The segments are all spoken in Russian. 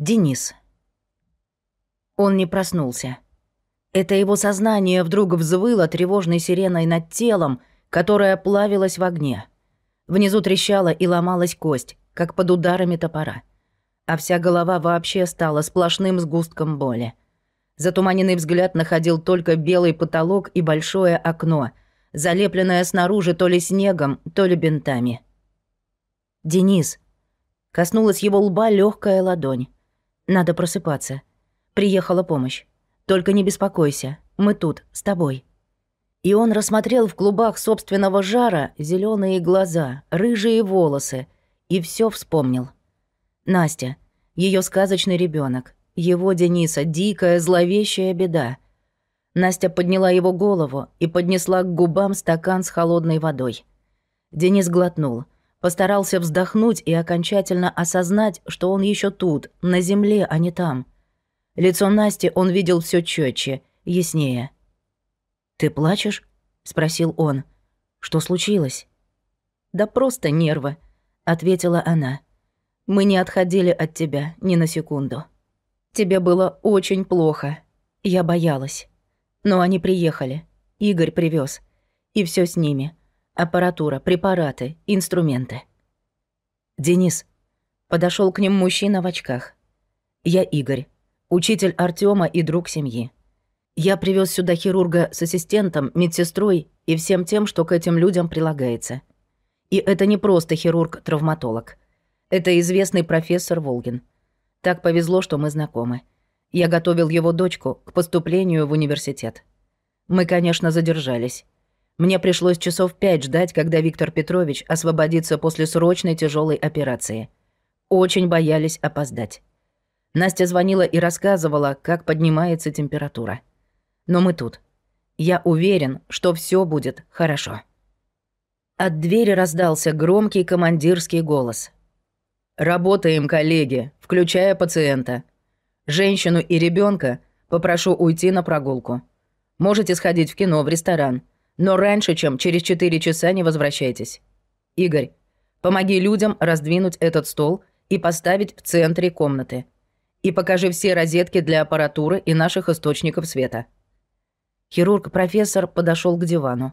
Денис. Он не проснулся. Это его сознание вдруг взвыло тревожной сиреной над телом, которое плавилось в огне. Внизу трещала и ломалась кость, как под ударами топора. А вся голова вообще стала сплошным сгустком боли. Затуманенный взгляд находил только белый потолок и большое окно, залепленное снаружи то ли снегом, то ли бинтами. «Денис!» Коснулась его лба легкая ладонь. Надо просыпаться. Приехала помощь. Только не беспокойся, мы тут, с тобой». И он рассмотрел в клубах собственного жара зеленые глаза, рыжие волосы и все вспомнил. Настя, ее сказочный ребенок, его Дениса дикая зловещая беда. Настя подняла его голову и поднесла к губам стакан с холодной водой. Денис глотнул, Постарался вздохнуть и окончательно осознать, что он еще тут, на земле, а не там. Лицо Насти он видел все четче, яснее. «Ты плачешь?» — спросил он. «Что случилось?» «Да просто нервы», — ответила она. «Мы не отходили от тебя ни на секунду. Тебе было очень плохо. Я боялась. Но они приехали. Игорь привез. И все с ними. Аппаратура, препараты, инструменты. Денис. Подошел к ним мужчина в очках. Я Игорь, учитель Артема и друг семьи. Я привез сюда хирурга с ассистентом, медсестрой и всем тем, что к этим людям прилагается. И это не просто хирург-травматолог. Это известный профессор Волгин. Так повезло, что мы знакомы. Я готовил его дочку к поступлению в университет. Мы, конечно, задержались. Мне пришлось часов пять ждать, когда Виктор Петрович освободится после срочной тяжелой операции. Очень боялись опоздать. Настя звонила и рассказывала, как поднимается температура. Но мы тут. Я уверен, что все будет хорошо. От двери раздался громкий командирский голос. «Работаем, коллеги, включая пациента. Женщину и ребенка попрошу уйти на прогулку. Можете сходить в кино, в ресторан. Но раньше, чем через 4 часа не возвращайтесь. Игорь, помоги людям раздвинуть этот стол и поставить в центре комнаты. И покажи все розетки для аппаратуры и наших источников света. Хирург-профессор подошел к дивану.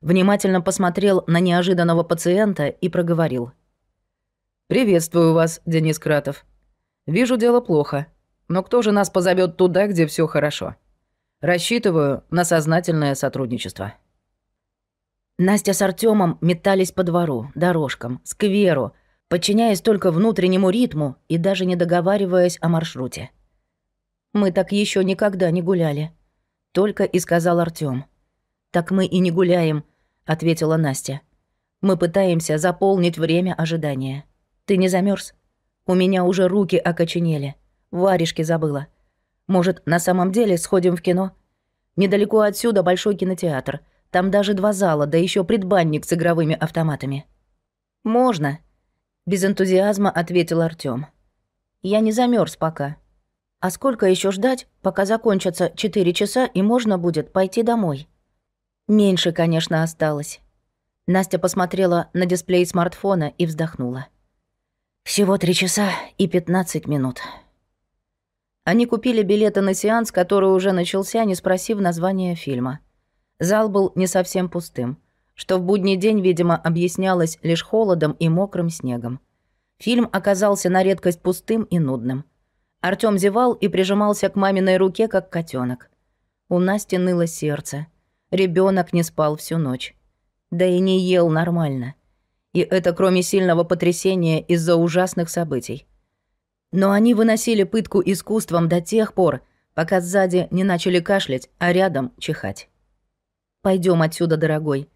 Внимательно посмотрел на неожиданного пациента и проговорил. «Приветствую вас, Денис Кратов. Вижу, дело плохо. Но кто же нас позовет туда, где все хорошо? Рассчитываю на сознательное сотрудничество». Настя с Артемом метались по двору, дорожкам, скверу, подчиняясь только внутреннему ритму и даже не договариваясь о маршруте. «Мы так еще никогда не гуляли», — только и сказал Артём. «Так мы и не гуляем», — ответила Настя. «Мы пытаемся заполнить время ожидания. Ты не замерз? У меня уже руки окоченели. Варежки забыла. Может, на самом деле сходим в кино? Недалеко отсюда большой кинотеатр — там даже два зала, да еще предбанник с игровыми автоматами. «Можно», — без энтузиазма ответил Артём. «Я не замерз пока. А сколько еще ждать, пока закончатся четыре часа и можно будет пойти домой?» «Меньше, конечно, осталось». Настя посмотрела на дисплей смартфона и вздохнула. «Всего три часа и пятнадцать минут». Они купили билеты на сеанс, который уже начался, не спросив название фильма — Зал был не совсем пустым, что в будний день, видимо, объяснялось лишь холодом и мокрым снегом. Фильм оказался на редкость пустым и нудным. Артём зевал и прижимался к маминой руке, как котенок. У Насти ныло сердце. Ребенок не спал всю ночь. Да и не ел нормально. И это кроме сильного потрясения из-за ужасных событий. Но они выносили пытку искусством до тех пор, пока сзади не начали кашлять, а рядом чихать. Пойдем отсюда, дорогой».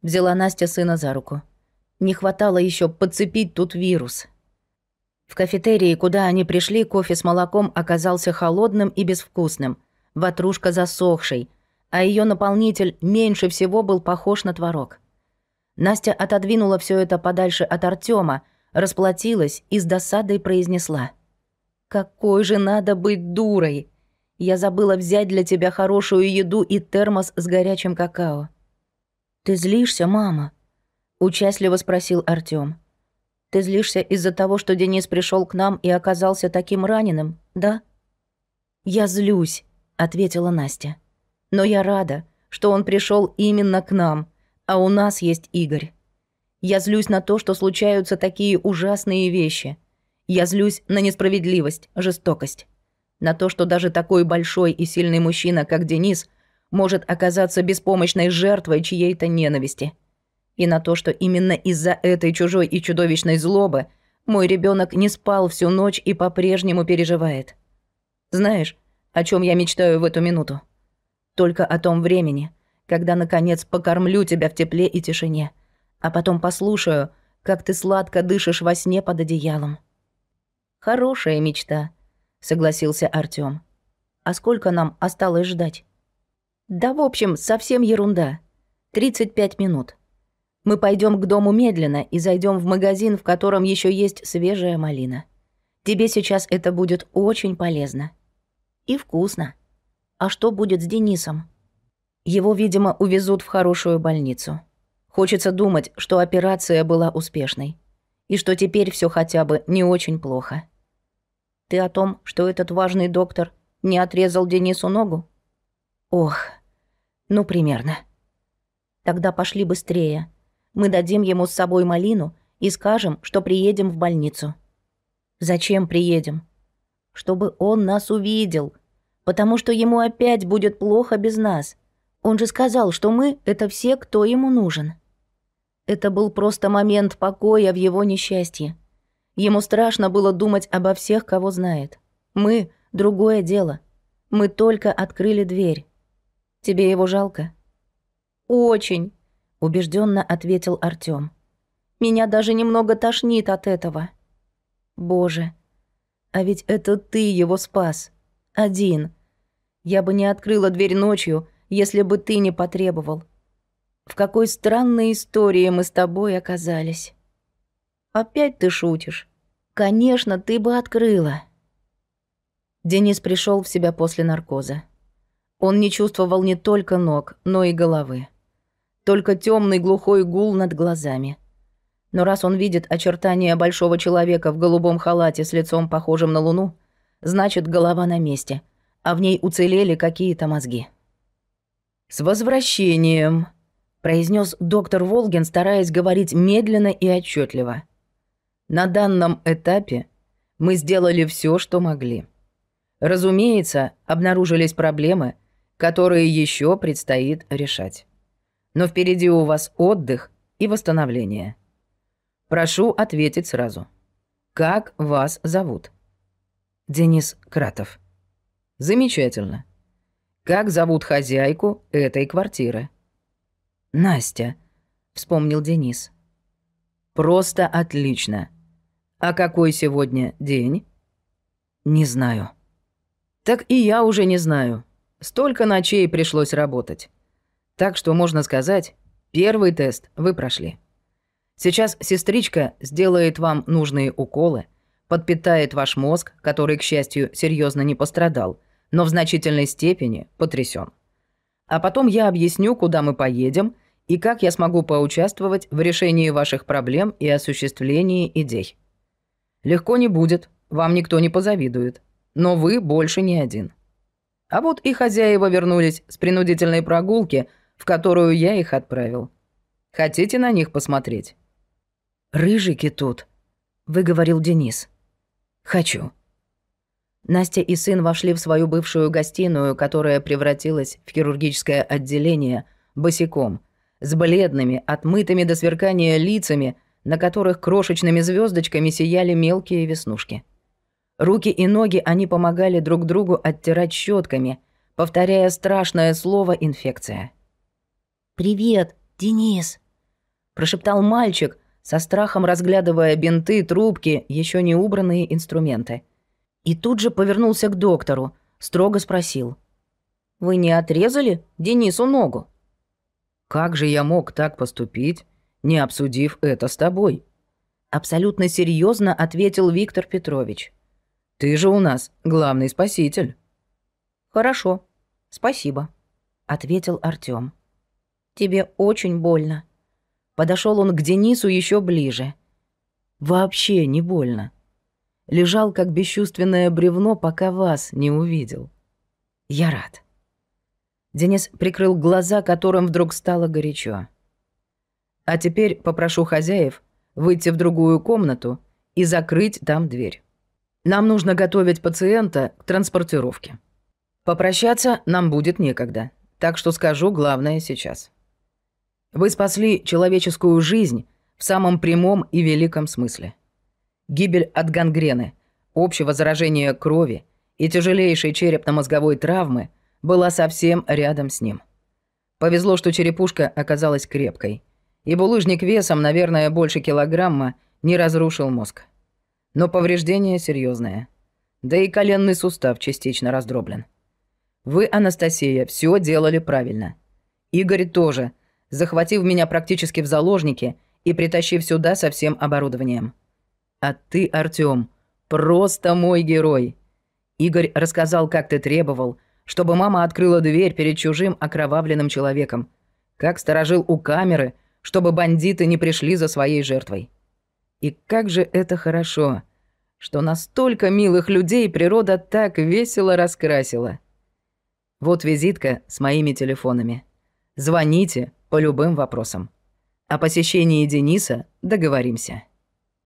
Взяла Настя сына за руку. Не хватало еще подцепить тут вирус. В кафетерии, куда они пришли, кофе с молоком оказался холодным и безвкусным, ватрушка засохшей, а ее наполнитель меньше всего был похож на творог. Настя отодвинула все это подальше от Артема, расплатилась и с досадой произнесла. «Какой же надо быть дурой!» Я забыла взять для тебя хорошую еду и термос с горячим какао». «Ты злишься, мама?» – участливо спросил Артём. «Ты злишься из-за того, что Денис пришел к нам и оказался таким раненым, да?» «Я злюсь», – ответила Настя. «Но я рада, что он пришел именно к нам, а у нас есть Игорь. Я злюсь на то, что случаются такие ужасные вещи. Я злюсь на несправедливость, жестокость на то, что даже такой большой и сильный мужчина, как Денис, может оказаться беспомощной жертвой чьей-то ненависти. И на то, что именно из-за этой чужой и чудовищной злобы мой ребенок не спал всю ночь и по-прежнему переживает. Знаешь, о чем я мечтаю в эту минуту? Только о том времени, когда, наконец, покормлю тебя в тепле и тишине, а потом послушаю, как ты сладко дышишь во сне под одеялом. Хорошая мечта — согласился Артём. «А сколько нам осталось ждать?» «Да, в общем, совсем ерунда. 35 минут. Мы пойдем к дому медленно и зайдем в магазин, в котором еще есть свежая малина. Тебе сейчас это будет очень полезно. И вкусно. А что будет с Денисом?» Его, видимо, увезут в хорошую больницу. Хочется думать, что операция была успешной. И что теперь все хотя бы не очень плохо. Ты о том, что этот важный доктор не отрезал Денису ногу? Ох, ну примерно. Тогда пошли быстрее. Мы дадим ему с собой малину и скажем, что приедем в больницу. Зачем приедем? Чтобы он нас увидел. Потому что ему опять будет плохо без нас. Он же сказал, что мы — это все, кто ему нужен. Это был просто момент покоя в его несчастье. Ему страшно было думать обо всех, кого знает. Мы — другое дело. Мы только открыли дверь. Тебе его жалко? Очень, убежденно ответил Артём. Меня даже немного тошнит от этого. Боже, а ведь это ты его спас. Один. Я бы не открыла дверь ночью, если бы ты не потребовал. В какой странной истории мы с тобой оказались. «Опять ты шутишь? Конечно, ты бы открыла!» Денис пришел в себя после наркоза. Он не чувствовал не только ног, но и головы. Только темный глухой гул над глазами. Но раз он видит очертания большого человека в голубом халате с лицом, похожим на луну, значит, голова на месте, а в ней уцелели какие-то мозги. «С возвращением!» – произнес доктор Волгин, стараясь говорить медленно и отчетливо. На данном этапе мы сделали все, что могли. Разумеется, обнаружились проблемы, которые еще предстоит решать. Но впереди у вас отдых и восстановление. Прошу ответить сразу. Как вас зовут? Денис Кратов. Замечательно. Как зовут хозяйку этой квартиры? Настя, вспомнил Денис. Просто отлично. А какой сегодня день? Не знаю. Так и я уже не знаю. Столько ночей пришлось работать. Так что можно сказать, первый тест вы прошли. Сейчас сестричка сделает вам нужные уколы, подпитает ваш мозг, который, к счастью, серьезно не пострадал, но в значительной степени потрясен. А потом я объясню, куда мы поедем и как я смогу поучаствовать в решении ваших проблем и осуществлении идей. Легко не будет, вам никто не позавидует. Но вы больше не один. А вот и хозяева вернулись с принудительной прогулки, в которую я их отправил. Хотите на них посмотреть?» «Рыжики тут», — выговорил Денис. «Хочу». Настя и сын вошли в свою бывшую гостиную, которая превратилась в хирургическое отделение, босиком, с бледными, отмытыми до сверкания лицами на которых крошечными звездочками сияли мелкие веснушки. Руки и ноги они помогали друг другу оттирать щетками, повторяя страшное слово «инфекция». «Привет, Денис!» – прошептал мальчик, со страхом разглядывая бинты, трубки, еще не убранные инструменты. И тут же повернулся к доктору, строго спросил. «Вы не отрезали Денису ногу?» «Как же я мог так поступить?» не обсудив это с тобой». Абсолютно серьезно ответил Виктор Петрович. «Ты же у нас главный спаситель». «Хорошо, спасибо», — ответил Артём. «Тебе очень больно». Подошел он к Денису еще ближе. «Вообще не больно. Лежал, как бесчувственное бревно, пока вас не увидел. Я рад». Денис прикрыл глаза, которым вдруг стало горячо. А теперь попрошу хозяев выйти в другую комнату и закрыть там дверь. Нам нужно готовить пациента к транспортировке. Попрощаться нам будет некогда, так что скажу главное сейчас. Вы спасли человеческую жизнь в самом прямом и великом смысле. Гибель от гангрены, общего заражения крови и тяжелейшей черепно-мозговой травмы была совсем рядом с ним. Повезло, что черепушка оказалась крепкой – и булыжник весом, наверное, больше килограмма, не разрушил мозг. Но повреждение серьезное. Да и коленный сустав частично раздроблен. Вы, Анастасия, все делали правильно. Игорь тоже, захватив меня практически в заложники и притащив сюда со всем оборудованием. А ты, Артём, просто мой герой. Игорь рассказал, как ты требовал, чтобы мама открыла дверь перед чужим окровавленным человеком, как сторожил у камеры – чтобы бандиты не пришли за своей жертвой. И как же это хорошо, что настолько милых людей природа так весело раскрасила. Вот визитка с моими телефонами. Звоните по любым вопросам. О посещении Дениса договоримся.